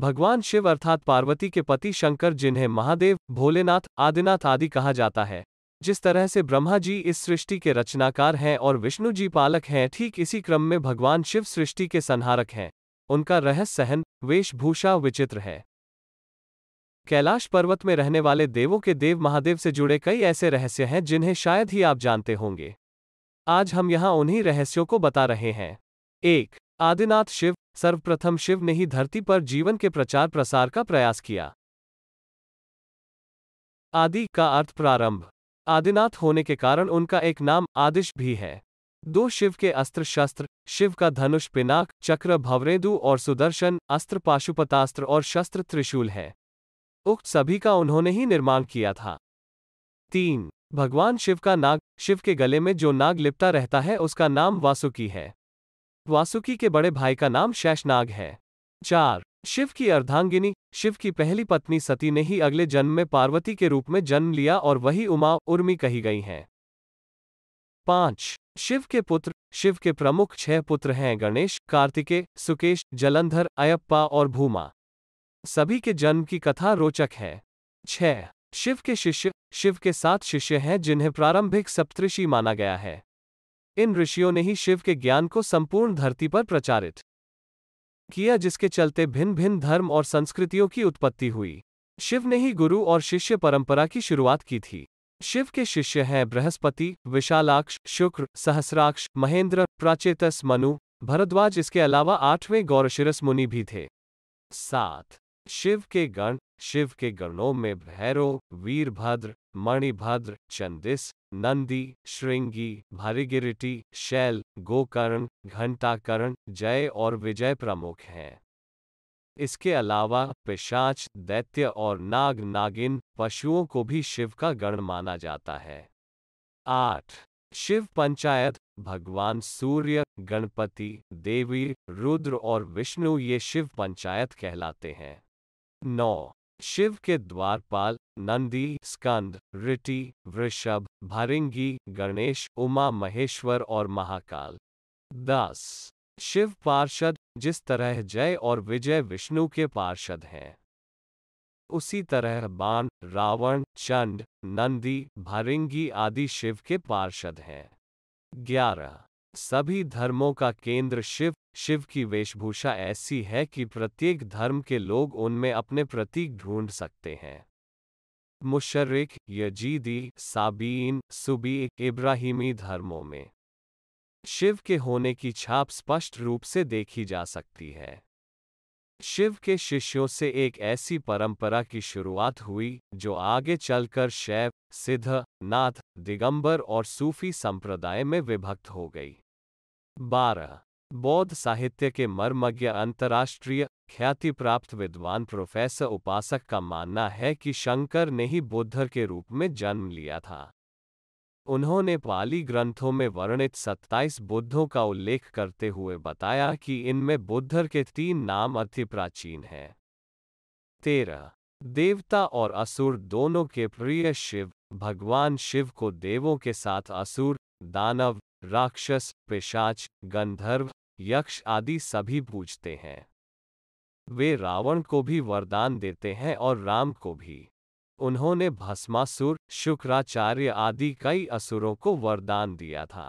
भगवान शिव अर्थात पार्वती के पति शंकर जिन्हें महादेव भोलेनाथ आदिनाथ आदि कहा जाता है जिस तरह से ब्रह्मा जी इस सृष्टि के रचनाकार हैं और विष्णु जी पालक हैं ठीक इसी क्रम में भगवान शिव सृष्टि के संहारक हैं उनका रहस्य सहन वेशभूषा विचित्र है कैलाश पर्वत में रहने वाले देवों के देव महादेव से जुड़े कई ऐसे रहस्य हैं जिन्हें शायद ही आप जानते होंगे आज हम यहां उन्हीं रहस्यों को बता रहे हैं एक आदिनाथ शिव सर्वप्रथम शिव ने ही धरती पर जीवन के प्रचार प्रसार का प्रयास किया आदि का अर्थ प्रारंभ आदिनाथ होने के कारण उनका एक नाम आदिश भी है दो शिव के अस्त्र शस्त्र शिव का धनुष पिनाक चक्र भवरेदु और सुदर्शन अस्त्र पाशुपतास्त्र और शस्त्र त्रिशूल है उक्त सभी का उन्होंने ही निर्माण किया था तीन भगवान शिव का नाग शिव के गले में जो नाग लिपता रहता है उसका नाम वासुकी है वासुकी के बड़े भाई का नाम शैशनाग है चार शिव की अर्धांगिनी शिव की पहली पत्नी सती ने ही अगले जन्म में पार्वती के रूप में जन्म लिया और वही उमा उर्मी कही गई हैं पांच शिव के पुत्र शिव के प्रमुख छह पुत्र हैं गणेश कार्तिके सुकेश जलंधर अयप्पा और भूमा सभी के जन्म की कथा रोचक है छह शिव के शिष्य शिव के सात शिष्य हैं जिन्हें प्रारंभिक सप्तऋषि माना गया है इन ऋषियों ने ही शिव के ज्ञान को संपूर्ण धरती पर प्रचारित किया जिसके चलते भिन्न भिन्न धर्म और संस्कृतियों की उत्पत्ति हुई शिव ने ही गुरु और शिष्य परंपरा की शुरुआत की थी शिव के शिष्य हैं बृहस्पति विशालाक्ष शुक्र सहस्राक्ष महेंद्र प्राचेतस मनु भरद्वाज इसके अलावा आठवें गौरशिरस मुनि भी थे सात शिव के गण शिव के गणों में भैरव वीरभद्र मणिभद्र चंदिस नंदी श्रृंगी भरिगिरिटी शैल गोकर्ण घंटाकर्ण जय और विजय प्रमुख हैं इसके अलावा पिशाच दैत्य और नाग नागिन पशुओं को भी शिव का गण माना जाता है आठ शिव पंचायत भगवान सूर्य गणपति देवी रुद्र और विष्णु ये शिव पंचायत कहलाते हैं नौ शिव के द्वारपाल नंदी स्कंद ऋटि वृषभ भरिंगी गणेश उमा महेश्वर और महाकाल दस शिव पार्षद जिस तरह जय और विजय विष्णु के पार्षद हैं उसी तरह बाण रावण चंड नंदी भरिंगी आदि शिव के पार्षद हैं ग्यारह सभी धर्मों का केंद्र शिव शिव की वेशभूषा ऐसी है कि प्रत्येक धर्म के लोग उनमें अपने प्रतीक ढूंढ सकते हैं मुशर्रिक यजीदी साबीन सुबी इब्राहिमी धर्मों में शिव के होने की छाप स्पष्ट रूप से देखी जा सकती है शिव के शिष्यों से एक ऐसी परंपरा की शुरुआत हुई जो आगे चलकर शैव सिद्ध नाथ दिगंबर और सूफी संप्रदाय में विभक्त हो गई बारह बौद्ध साहित्य के मर्मज्ञ अंतर्राष्ट्रीय ख्याति प्राप्त विद्वान प्रोफेसर उपासक का मानना है कि शंकर ने ही बुद्ध के रूप में जन्म लिया था उन्होंने पाली ग्रंथों में वर्णित 27 बुद्धों का उल्लेख करते हुए बताया कि इनमें बुद्धर के तीन नाम अति प्राचीन हैं तेरह देवता और असुर दोनों के प्रिय शिव भगवान शिव को देवों के साथ असुर दानव राक्षस पिशाच गंधर्व यक्ष आदि सभी पूजते हैं वे रावण को भी वरदान देते हैं और राम को भी उन्होंने भस्मासुर शुक्राचार्य आदि कई असुरों को वरदान दिया था